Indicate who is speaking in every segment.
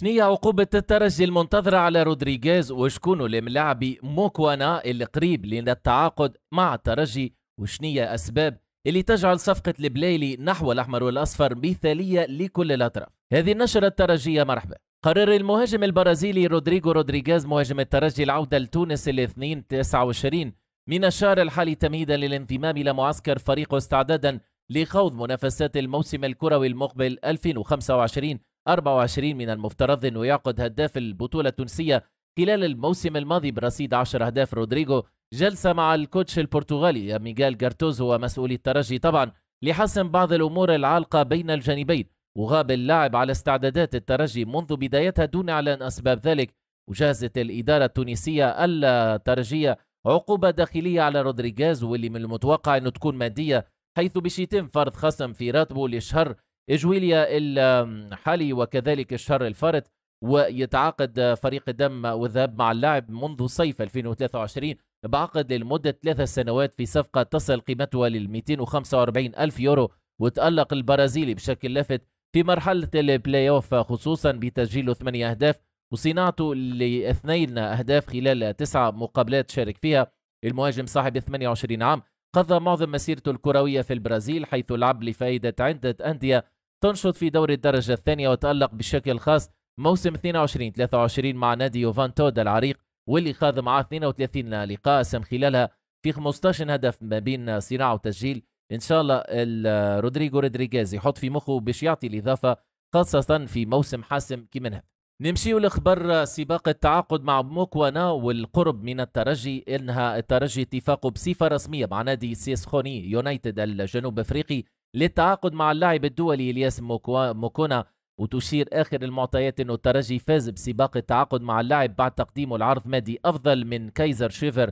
Speaker 1: شنية عقوبة الترجي المنتظرة على رودريغيز وشكونوا الملاعب موكوانا اللي قريب للتعاقد مع الترجي وشنية أسباب اللي تجعل صفقة البلايلي نحو الأحمر والأصفر مثالية لكل الأطراف هذه النشرة الترجية مرحبا قرر المهاجم البرازيلي رودريغو رودريغيز مهاجم الترجي العودة لتونس الاثنين 29 من الشهر الحالي تمهيدا للانضمام إلى معسكر فريقه استعدادا لخوض منافسات الموسم الكروي المقبل 2025 24 من المفترض أنه يعقد هداف البطولة التونسية خلال الموسم الماضي برصيد 10 أهداف رودريجو جلسة مع الكوتش البرتغالي ميغال جارتوزو ومسؤولي الترجي طبعا لحسم بعض الأمور العالقة بين الجانبين وغاب اللاعب على استعدادات الترجي منذ بدايتها دون إعلان أسباب ذلك وجازت الإدارة التونسية الترجية عقوبة داخلية على رودريغاز واللي من المتوقع أنه تكون مادية حيث بشيتم فرض خصم في راتبه لشهر إجويليا الحالي وكذلك الشر الفارط ويتعاقد فريق الدم والذهب مع اللاعب منذ صيف 2023 بعقد لمدة ثلاث سنوات في صفقة تصل قيمتها لل 245 ألف يورو وتألق البرازيلي بشكل لافت في مرحلة البلاي أوف خصوصا بتسجيله ثمانية أهداف وصناعته لاثنين أهداف خلال تسعة مقابلات شارك فيها المهاجم صاحب 28 عام قضى معظم مسيرته الكروية في البرازيل حيث لعب لفائدة عدة أندية تنشط في دوري الدرجة الثانية وتألق بشكل خاص موسم 22-23 مع نادي يوفانتودا العريق واللي خاض معاه 32 لقاء سم خلالها في 15 هدف ما بين صناعة وتسجيل ان شاء الله رودريجو رودريغيز يحط في مخه باش يعطي الاضافه خاصه في موسم حاسم كي منها نمشيو لخبر سباق التعاقد مع موكوانا والقرب من الترجي انها الترجي اتفاقه بصفه رسميه مع نادي سيسخوني يونايتد الجنوب افريقي للتعاقد مع اللاعب الدولي الياس موكونا وتشير آخر المعطيات أنه الترجي فاز بسباق التعاقد مع اللاعب بعد تقديمه العرض مادي أفضل من كايزر شيفر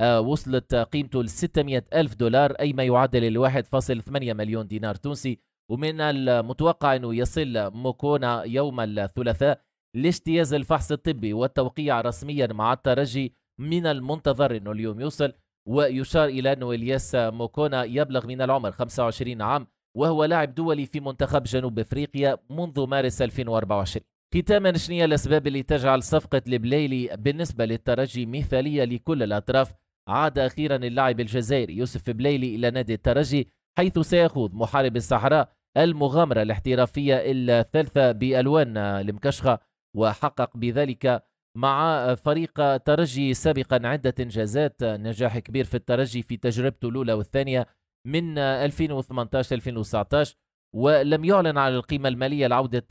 Speaker 1: آه وصلت قيمته ل 600 ألف دولار أي ما يعادل ال 1.8 مليون دينار تونسي ومن المتوقع أنه يصل موكونا يوم الثلاثاء لاجتياز الفحص الطبي والتوقيع رسميا مع الترجي من المنتظر أنه اليوم يوصل ويشار إلى أنه إلياس موكونا يبلغ من العمر 25 عام وهو لاعب دولي في منتخب جنوب أفريقيا منذ مارس 2024 ختاما شنية الأسباب اللي تجعل صفقة البليلي بالنسبة للترجي مثالية لكل الأطراف عاد أخيرا اللاعب الجزائري يوسف بليلي إلى نادي الترجي حيث سيخوض محارب الصحراء المغامرة الاحترافية الثالثة بألوان المكشخة وحقق بذلك مع فريق ترجي سابقا عدة إنجازات نجاح كبير في الترجي في تجربته الأولى والثانية من 2018-2019 ولم يعلن على القيمة المالية لعودة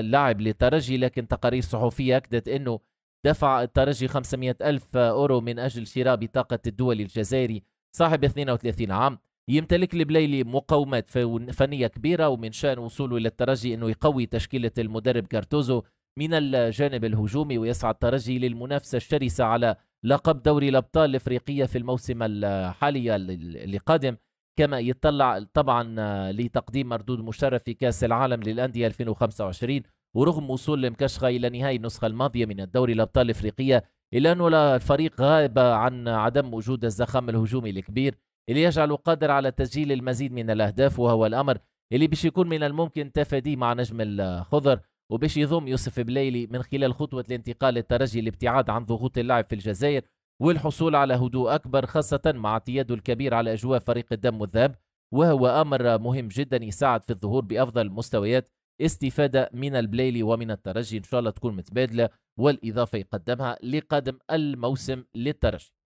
Speaker 1: اللاعب للترجي لكن تقارير صحفية أكدت أنه دفع الترجي 500 ألف أورو من أجل شراء بطاقة الدولي الجزائري صاحب 32 عام يمتلك البليلي مقومات فنية كبيرة ومن شأن وصوله إلى الترجي أنه يقوي تشكيلة المدرب كارتوزو من الجانب الهجومي ويسعى الترجي للمنافسة الشرسة على لقب دوري الأبطال الإفريقية في الموسم الحالي اللي قادم كما يتطلع طبعا لتقديم مردود مشرف في كأس العالم للأندية 2025 ورغم وصول المكشخة إلى نهائي النسخة الماضية من الدوري الأبطال الإفريقية إلا أنه الفريق غائب عن عدم وجود الزخم الهجومي الكبير اللي يجعله قادر على تسجيل المزيد من الأهداف وهو الأمر اللي باش يكون من الممكن تفاديه مع نجم الخضر وباش يضم يوسف بليلي من خلال خطوة الانتقال الترجي الابتعاد عن ضغوط اللعب في الجزائر والحصول على هدوء أكبر خاصة مع اعتياده الكبير على أجواء فريق الدم والذهب وهو أمر مهم جدا يساعد في الظهور بأفضل المستويات استفادة من البليلي ومن الترجي إن شاء الله تكون متبادلة والإضافة يقدمها لقدم الموسم للترجي